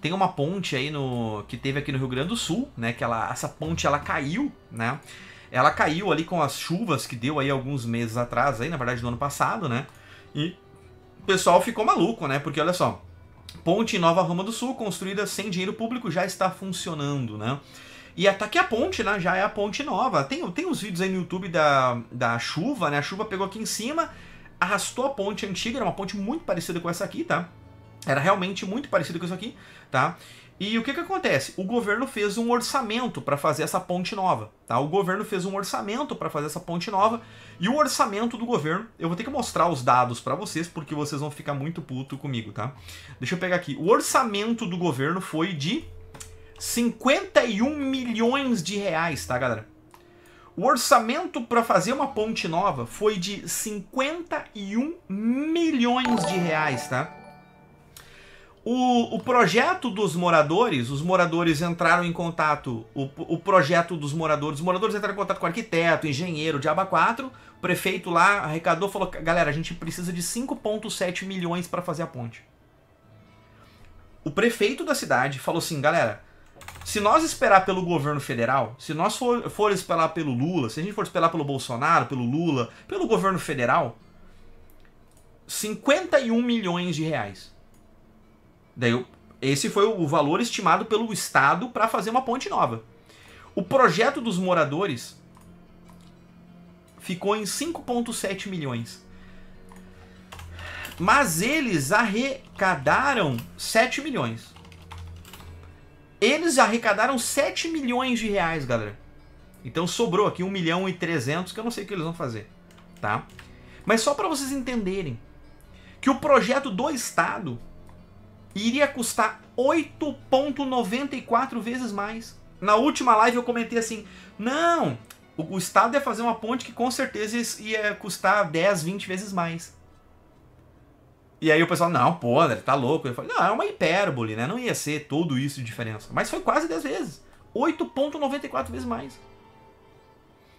Tem uma ponte aí no que teve aqui no Rio Grande do Sul, né? Que ela, essa ponte ela caiu, né? Ela caiu ali com as chuvas que deu aí alguns meses atrás, aí na verdade no ano passado, né? E o pessoal ficou maluco, né? Porque olha só, ponte em Nova Roma do Sul construída sem dinheiro público já está funcionando, né? E tá até que a ponte, né? Já é a ponte nova. Tem, tem uns vídeos aí no YouTube da, da chuva, né? A chuva pegou aqui em cima, arrastou a ponte antiga, era uma ponte muito parecida com essa aqui, tá? Era realmente muito parecido com isso aqui, tá? E o que, que acontece? O governo fez um orçamento para fazer essa ponte nova, tá? O governo fez um orçamento para fazer essa ponte nova e o orçamento do governo, eu vou ter que mostrar os dados para vocês porque vocês vão ficar muito puto comigo, tá? Deixa eu pegar aqui. O orçamento do governo foi de 51 milhões de reais, tá, galera? O orçamento para fazer uma ponte nova foi de 51 milhões de reais, tá? O, o, projeto dos moradores, os moradores entraram em contato, o, o, projeto dos moradores, os moradores entraram em contato com arquiteto, engenheiro, diaba 4, o prefeito lá arrecadou, falou, galera, a gente precisa de 5.7 milhões para fazer a ponte. O prefeito da cidade falou assim, galera, se nós esperar pelo governo federal, se nós for, for esperar pelo Lula, se a gente for esperar pelo Bolsonaro, pelo Lula, pelo governo federal, 51 milhões de reais. Daí eu, esse foi o valor estimado pelo Estado para fazer uma ponte nova. O projeto dos moradores ficou em 5,7 milhões. Mas eles arrecadaram 7 milhões. Eles arrecadaram 7 milhões de reais, galera. Então sobrou aqui 1 milhão e 300, que eu não sei o que eles vão fazer, tá? Mas só para vocês entenderem que o projeto do Estado iria custar 8,94 vezes mais. Na última live eu comentei assim: não, o, o, Estado ia fazer uma ponte que com certeza ia custar 10, 20 vezes mais. E aí o pessoal, não, pô, André, tá louco. Eu falei, não, é uma hipérbole, né? Não ia ser tudo isso de diferença. Mas foi quase 10 vezes. 8,94 vezes mais.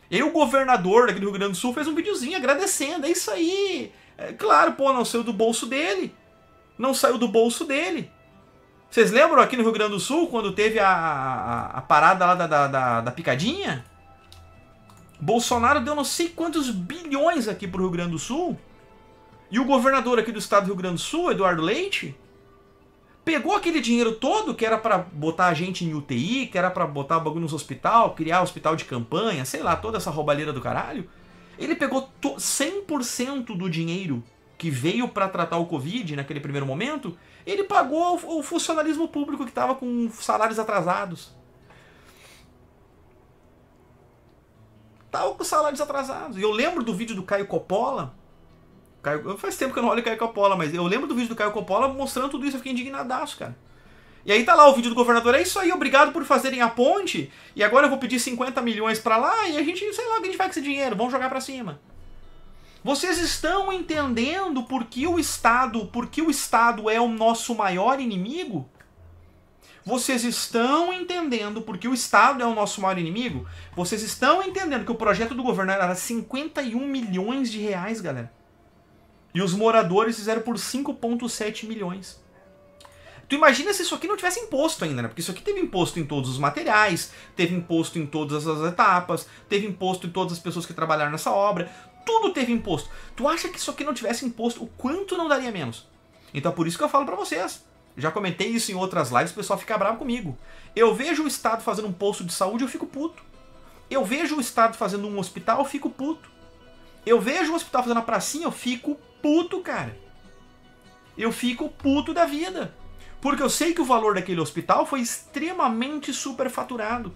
E o governador daqui do Rio Grande do Sul fez um videozinho agradecendo, é isso aí. É, claro, pô, não saiu do bolso dele não saiu do bolso dele. Vocês lembram aqui no Rio Grande do Sul, quando teve a, a, a parada lá da, da, da, da, picadinha? Bolsonaro deu não sei quantos bilhões aqui pro Rio Grande do Sul. E o governador aqui do estado do Rio Grande do Sul, Eduardo Leite, pegou aquele dinheiro todo que era para botar a gente em UTI, que era para botar o bagulho nos hospital, criar hospital de campanha, sei lá, toda essa roubalheira do caralho. Ele pegou 100% do dinheiro que veio para tratar o Covid naquele primeiro momento, ele pagou o, funcionalismo público que estava com salários atrasados. Estava com salários atrasados. E eu lembro do vídeo do Caio Coppola. Caio, faz tempo que eu não olho Caio Coppola, mas eu lembro do vídeo do Caio Coppola mostrando tudo isso. Eu fiquei indignadaço, cara. E aí tá lá o vídeo do governador, é isso aí, obrigado por fazerem a ponte, e agora eu vou pedir 50 milhões para lá, e a gente, sei lá, o que a gente vai com esse dinheiro, vamos jogar para cima. Vocês estão entendendo por que o Estado, por que o Estado é o nosso maior inimigo? Vocês estão entendendo por que o Estado é o nosso maior inimigo? Vocês estão entendendo que o projeto do governo era 51 milhões de reais, galera? E os moradores fizeram por 5,7 milhões. Tu imagina se isso aqui não tivesse imposto ainda, né? Porque isso aqui teve imposto em todos os materiais, teve imposto em todas as etapas, teve imposto em todas as pessoas que trabalharam nessa obra tudo teve imposto. Tu acha que isso aqui não tivesse imposto, o quanto não daria menos? Então é por isso que eu falo para vocês. Já comentei isso em outras lives, o pessoal fica bravo comigo. Eu vejo o Estado fazendo um posto de saúde, eu fico puto. Eu vejo o Estado fazendo um hospital, eu fico puto. Eu vejo o hospital fazendo a pracinha, eu fico puto, cara. Eu fico puto da vida. Porque eu sei que o valor daquele hospital foi extremamente superfaturado.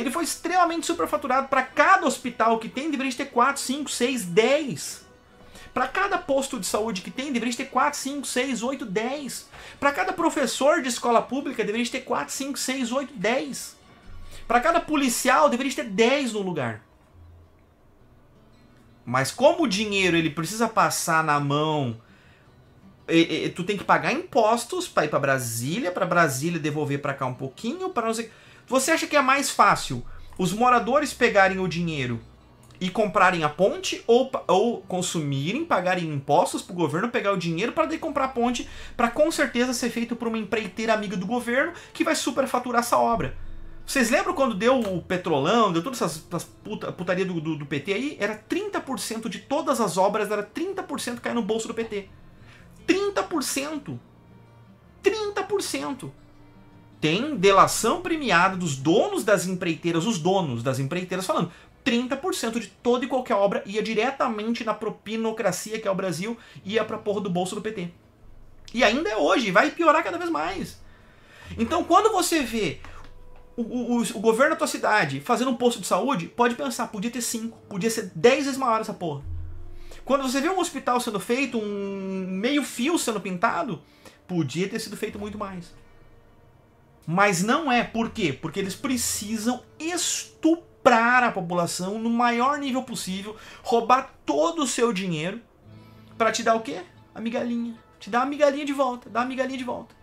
Ele foi extremamente superfaturado para cada hospital que tem, deveria ter 4, 5, 6, 10. Para cada posto de saúde que tem, deveria ter 4, 5, 6, 8, 10. Para cada professor de escola pública, deveria ter 4, 5, 6, 8, 10. Para cada policial, deveria ter 10 no lugar. Mas como o dinheiro ele precisa passar na mão, e, e, tu tem que pagar impostos para ir para Brasília, para Brasília devolver para cá um pouquinho, para não sei você acha que é mais fácil os moradores pegarem o dinheiro e comprarem a ponte ou, ou consumirem, pagarem impostos para o governo pegar o dinheiro para comprar a ponte, para com certeza ser feito por uma empreiteira amiga do governo que vai superfaturar essa obra. Vocês lembram quando deu o petrolão, deu todas essas, essas puta, putaria do, do, do, PT aí? Era 30% de todas as obras, era 30% cair no bolso do PT. 30%! 30%! tem delação premiada dos donos das empreiteiras, os donos das empreiteiras falando, 30% de toda e qualquer obra ia diretamente na propinocracia que é o Brasil, ia pra porra do bolso do PT. E ainda é hoje, vai piorar cada vez mais. Então quando você vê o, o, o governo da tua cidade fazendo um posto de saúde, pode pensar, podia ter 5, podia ser 10 vezes maior essa porra. Quando você vê um hospital sendo feito, um meio fio sendo pintado, podia ter sido feito muito mais. Mas não é. Por quê? Porque eles precisam estuprar a população no maior nível possível, roubar todo o seu dinheiro para te dar o quê? A migalhinha. Te dar a migalhinha de volta, dar a migalhinha de volta.